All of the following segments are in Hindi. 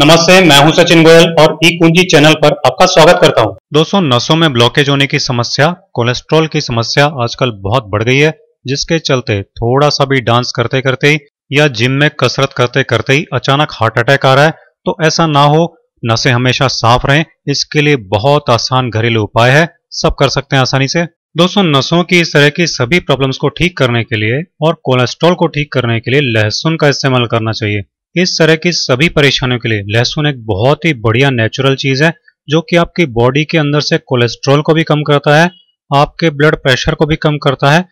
नमस्ते मैं हूं सचिन गोयल और ई कुंजी चैनल पर आपका स्वागत करता हूं। दोस्तों नसों में ब्लॉकेज होने की समस्या कोलेस्ट्रॉल की समस्या आजकल बहुत बढ़ गई है जिसके चलते थोड़ा सा भी डांस करते करते ही या जिम में कसरत करते करते ही अचानक हार्ट अटैक आ रहा है तो ऐसा ना हो नशे हमेशा साफ रहे इसके लिए बहुत आसान घरेलू उपाय है सब कर सकते हैं आसानी से दोस्तों नसों की इस तरह की सभी प्रॉब्लम्स को ठीक करने के लिए और कोलेस्ट्रॉल को ठीक करने के लिए लहसुन का इस्तेमाल करना चाहिए इस तरह की सभी परेशानियों के लिए लहसुन एक बहुत ही बढ़िया नेचुरल चीज़ है जो कि आपकी बॉडी के अंदर से कोलेस्ट्रॉल को भी कम करता है आपके ब्लड प्रेशर को भी कम करता है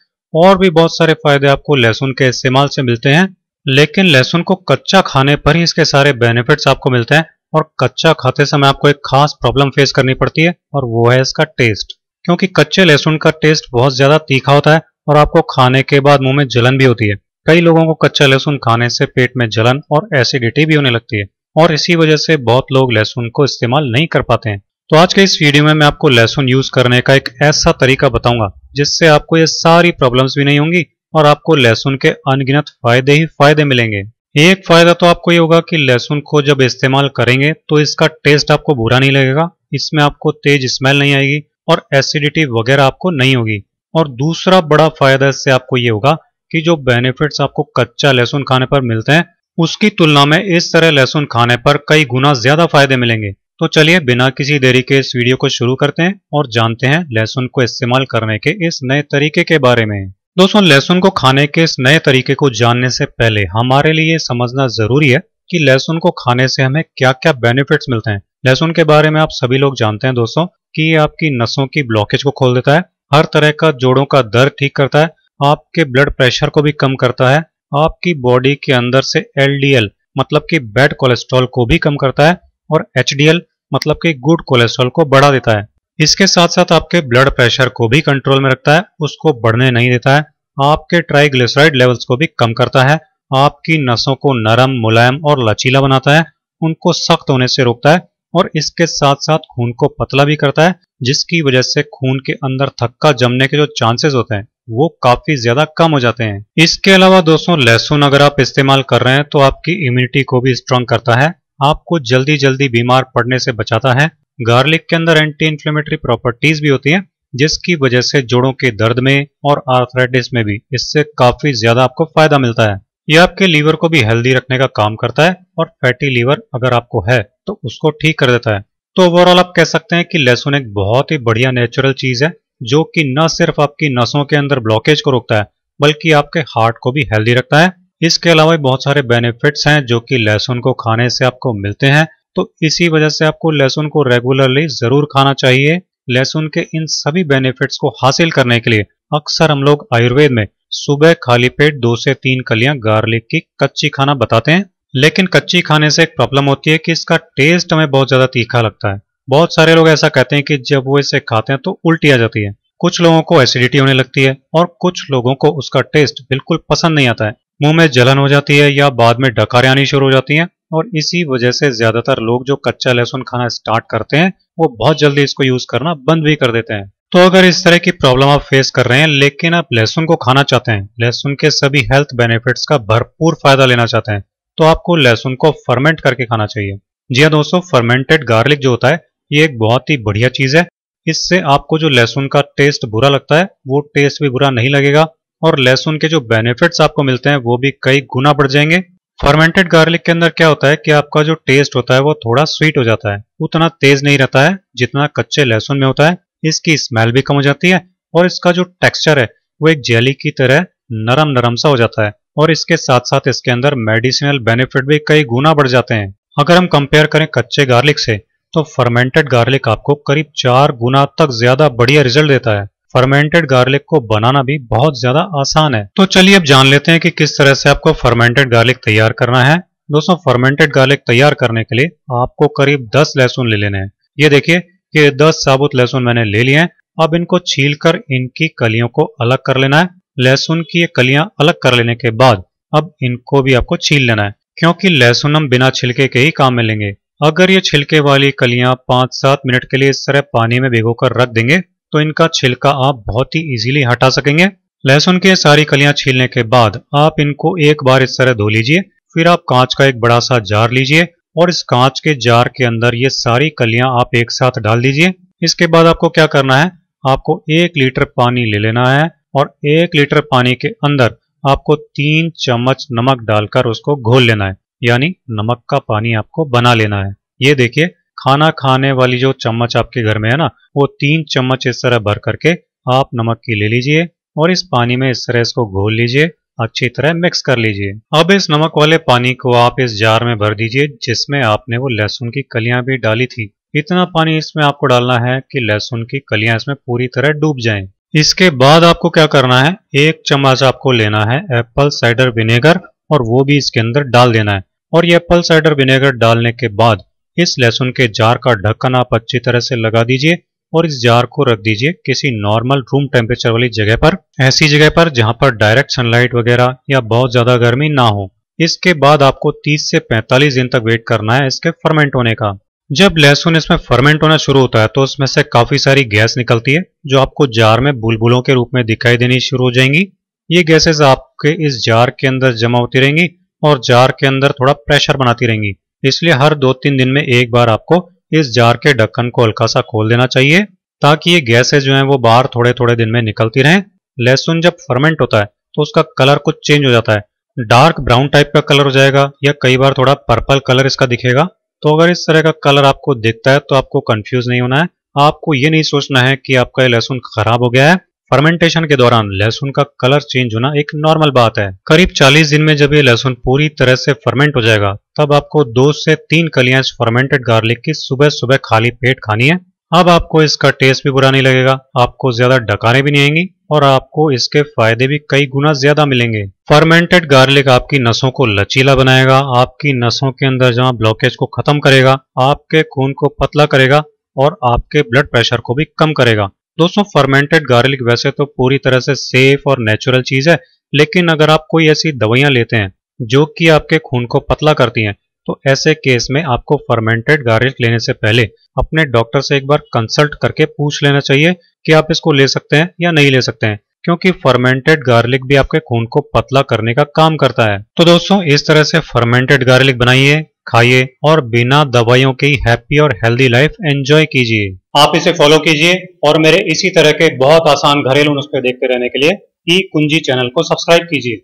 और भी बहुत सारे फायदे आपको लहसुन के इस्तेमाल से मिलते हैं लेकिन लहसुन को कच्चा खाने पर ही इसके सारे बेनिफिट्स आपको मिलते हैं और कच्चा खाते समय आपको एक खास प्रॉब्लम फेस करनी पड़ती है और वो है इसका टेस्ट क्योंकि कच्चे लहसुन का टेस्ट बहुत ज़्यादा तीखा होता है और आपको खाने के बाद मुंह में जलन भी होती है कई लोगों को कच्चा लहसुन खाने से पेट में जलन और एसिडिटी भी होने लगती है और इसी वजह से बहुत लोग लहसुन को इस्तेमाल नहीं कर पाते हैं तो आज के इस वीडियो में मैं आपको लहसुन यूज करने का एक ऐसा तरीका बताऊंगा जिससे आपको ये सारी प्रॉब्लम्स भी नहीं होंगी और आपको लहसुन के अनगिनत फायदे ही फायदे मिलेंगे एक फायदा तो आपको ये होगा कि लहसुन को जब इस्तेमाल करेंगे तो इसका टेस्ट आपको बुरा नहीं लगेगा इसमें आपको तेज स्मेल नहीं आएगी और एसिडिटी वगैरह आपको नहीं होगी और दूसरा बड़ा फायदा इससे आपको ये होगा कि जो बेनिफिट्स आपको कच्चा लहसुन खाने पर मिलते हैं उसकी तुलना में इस तरह लहसुन खाने पर कई गुना ज्यादा फायदे मिलेंगे तो चलिए बिना किसी देरी के इस वीडियो को शुरू करते हैं और जानते हैं लहसुन को इस्तेमाल करने के इस नए तरीके के बारे में दोस्तों लहसुन को खाने के इस नए तरीके को जानने से पहले हमारे लिए समझना जरूरी है कि लहसुन को खाने से हमें क्या क्या बेनिफिट्स मिलते हैं लहसुन के बारे में आप सभी लोग जानते हैं दोस्तों कि ये आपकी नसों की ब्लॉकेज को खोल देता है हर तरह का जोड़ों का दर्द ठीक करता है आपके ब्लड प्रेशर को भी कम करता है आपकी बॉडी के अंदर से एलडीएल मतलब कि बैड कोलेस्ट्रॉल को भी कम करता है और एचडीएल मतलब कि गुड कोलेस्ट्रॉल को बढ़ा देता है इसके साथ साथ आपके ब्लड प्रेशर को भी कंट्रोल में रखता है उसको बढ़ने नहीं देता है आपके ट्राइग्लिसराइड लेवल्स को भी कम करता है आपकी नसों को नरम मुलायम और लचीला बनाता है उनको सख्त होने से रोकता है और इसके साथ साथ खून को पतला भी करता है जिसकी वजह से खून के अंदर थक्का जमने के जो चांसेस होते हैं वो काफ़ी ज़्यादा कम हो जाते हैं इसके अलावा दोस्तों लहसुन अगर आप इस्तेमाल कर रहे हैं तो आपकी इम्यूनिटी को भी स्ट्रांग करता है आपको जल्दी जल्दी बीमार पड़ने से बचाता है गार्लिक के अंदर एंटी इन्फ्लेमेटरी प्रॉपर्टीज भी होती है जिसकी वजह से जोड़ों के दर्द में और आर्थराइटिस में भी इससे काफ़ी ज़्यादा आपको फायदा मिलता है ये आपके लीवर को भी हेल्दी रखने का काम करता है और फैटी लीवर अगर आपको है तो उसको ठीक कर देता है तो ओवरऑल आप कह सकते हैं कि लहसुन एक बहुत ही बढ़िया नेचुरल चीज़ है जो कि न सिर्फ आपकी नसों के अंदर ब्लॉकेज को रोकता है बल्कि आपके हार्ट को भी हेल्दी रखता है इसके अलावा बहुत सारे बेनिफिट्स हैं जो कि लहसुन को खाने से आपको मिलते हैं तो इसी वजह से आपको लहसुन को रेगुलरली ज़रूर खाना चाहिए लहसुन के इन सभी बेनिफिट्स को हासिल करने के लिए अक्सर हम लोग आयुर्वेद में सुबह खाली पेट दो से तीन कलियां गार्लिक की कच्ची खाना बताते हैं लेकिन कच्ची खाने से एक प्रॉब्लम होती है कि इसका टेस्ट हमें बहुत ज़्यादा तीखा लगता है बहुत सारे लोग ऐसा कहते हैं कि जब वो इसे खाते हैं तो उल्टी आ जाती है कुछ लोगों को एसिडिटी होने लगती है और कुछ लोगों को उसका टेस्ट बिल्कुल पसंद नहीं आता है मुंह में जलन हो जाती है या बाद में डकारें आनी शुरू हो जाती हैं और इसी वजह से ज्यादातर लोग जो कच्चा लहसुन खाना स्टार्ट करते हैं वो बहुत जल्दी इसको यूज करना बंद भी कर देते हैं तो अगर इस तरह की प्रॉब्लम आप फेस कर रहे हैं लेकिन आप लहसुन को खाना चाहते हैं लहसुन के सभी हेल्थ बेनिफिट्स का भरपूर फायदा लेना चाहते हैं तो आपको लहसुन को फर्मेंट करके खाना चाहिए जी हाँ दोस्तों फर्मेंटेड गार्लिक जो होता है ये एक बहुत ही बढ़िया चीज़ है इससे आपको जो लहसुन का टेस्ट बुरा लगता है वो टेस्ट भी बुरा नहीं लगेगा और लहसुन के जो बेनिफिट्स आपको मिलते हैं वो भी कई गुना बढ़ जाएंगे फर्मेंटेड गार्लिक के अंदर क्या होता है कि आपका जो टेस्ट होता है वो थोड़ा स्वीट हो जाता है उतना तेज नहीं रहता है जितना कच्चे लहसुन में होता है इसकी स्मेल भी कम हो जाती है और इसका जो टेक्सचर है वो एक जेली की तरह नरम नरम सा हो जाता है और इसके साथ साथ इसके अंदर मेडिसिनल बेनिफिट भी कई गुना बढ़ जाते हैं अगर हम कंपेयर करें कच्चे गार्लिक से तो फर्मेंटेड गार्लिक आपको करीब चार गुना तक ज्यादा बढ़िया रिजल्ट देता है फर्मेंटेड गार्लिक को बनाना भी बहुत ज्यादा आसान है तो चलिए अब जान लेते हैं कि किस तरह से आपको फर्मेंटेड गार्लिक तैयार करना है दोस्तों फर्मेंटेड गार्लिक तैयार करने के लिए आपको करीब 10 लहसुन ले लेने हैं ये देखिए ये 10 साबुत लहसुन मैंने ले लिए हैं अब इनको छील कर इनकी कलियों को अलग कर लेना है लहसुन की ये कलियां अलग कर लेने के बाद अब इनको भी आपको छील लेना है क्योंकि लहसुन हम बिना छिलके के ही काम में लेंगे अगर ये छिलके वाली कलियां पाँच सात मिनट के लिए इस तरह पानी में भिगोकर रख देंगे तो इनका छिलका आप बहुत ही इजीली हटा सकेंगे लहसुन की सारी कलियां छीलने के बाद आप इनको एक बार इस तरह धो लीजिए फिर आप कांच का एक बड़ा सा जार लीजिए और इस कांच के जार के अंदर ये सारी कलियां आप एक साथ डाल दीजिए इसके बाद आपको क्या करना है आपको एक लीटर पानी ले लेना है और एक लीटर पानी के अंदर आपको तीन चम्मच नमक डालकर उसको घोल लेना है यानी नमक का पानी आपको बना लेना है ये देखिए खाना खाने वाली जो चम्मच आपके घर में है ना वो तीन चम्मच इस तरह भर करके आप नमक की ले लीजिए और इस पानी में इस तरह इसको घोल लीजिए अच्छी तरह मिक्स कर लीजिए अब इस नमक वाले पानी को आप इस जार में भर दीजिए जिसमें आपने वो लहसुन की कलियां भी डाली थी इतना पानी इसमें आपको डालना है कि लहसुन की कलियां इसमें पूरी तरह डूब जाएं। इसके बाद आपको क्या करना है एक चम्मच आपको लेना है एप्पल साइडर विनेगर और वो भी इसके अंदर डाल देना है और ये एप्पल साइडर विनेगर डालने के बाद इस लहसुन के जार का ढक्कन आप अच्छी तरह से लगा दीजिए और इस जार को रख दीजिए किसी नॉर्मल रूम टेम्परेचर वाली जगह पर ऐसी जगह पर जहां पर डायरेक्ट सनलाइट वगैरह या बहुत ज़्यादा गर्मी ना हो इसके बाद आपको 30 से 45 दिन तक वेट करना है इसके फर्मेंट होने का जब लहसुन इसमें फर्मेंट होना शुरू होता है तो उसमें से काफ़ी सारी गैस निकलती है जो आपको जार में बुलबुलों के रूप में दिखाई देनी शुरू हो जाएंगी ये गैसेस आपके इस जार के अंदर जमा होती रहेंगी और जार के अंदर थोड़ा प्रेशर बनाती रहेंगी इसलिए हर दो तीन दिन में एक बार आपको इस जार के ढक्कन को हल्का सा खोल देना चाहिए ताकि ये गैसेज जो है वो बाहर थोड़े थोड़े दिन में निकलती रहे लहसुन जब फर्मेंट होता है तो उसका कलर कुछ चेंज हो जाता है डार्क ब्राउन टाइप का कलर हो जाएगा या कई बार थोड़ा पर्पल कलर इसका दिखेगा तो अगर इस तरह का कलर आपको दिखता है तो आपको कंफ्यूज नहीं होना है आपको ये नहीं सोचना है कि आपका ये लहसुन खराब हो गया है फर्मेंटेशन के दौरान लहसुन का कलर चेंज होना एक नॉर्मल बात है करीब 40 दिन में जब ये लहसुन पूरी तरह से फर्मेंट हो जाएगा तब आपको दो से तीन कलियां फर्मेंटेड गार्लिक की सुबह सुबह खाली पेट खानी है अब आपको इसका टेस्ट भी बुरा नहीं लगेगा आपको ज्यादा डकारें भी नहीं आएंगी और आपको इसके फायदे भी कई गुना ज्यादा मिलेंगे फर्मेंटेड गार्लिक आपकी नसों को लचीला बनाएगा आपकी नसों के अंदर जहाँ ब्लॉकेज को खत्म करेगा आपके खून को पतला करेगा और आपके ब्लड प्रेशर को भी कम करेगा दोस्तों फर्मेंटेड गार्लिक वैसे तो पूरी तरह से सेफ और नेचुरल चीज है लेकिन अगर आप कोई ऐसी दवाइयाँ लेते हैं जो कि आपके खून को पतला करती हैं तो ऐसे केस में आपको फर्मेंटेड गार्लिक लेने से पहले अपने डॉक्टर से एक बार कंसल्ट करके पूछ लेना चाहिए कि आप इसको ले सकते हैं या नहीं ले सकते हैं क्योंकि फर्मेंटेड गार्लिक भी आपके खून को पतला करने का काम करता है तो दोस्तों इस तरह से फर्मेंटेड गार्लिक बनाइए खाइए और बिना दवाइयों की हैप्पी और हेल्दी लाइफ एंजॉय कीजिए आप इसे फॉलो कीजिए और मेरे इसी तरह के बहुत आसान घरेलू नुस्खे देखते रहने के लिए ई कुंजी चैनल को सब्सक्राइब कीजिए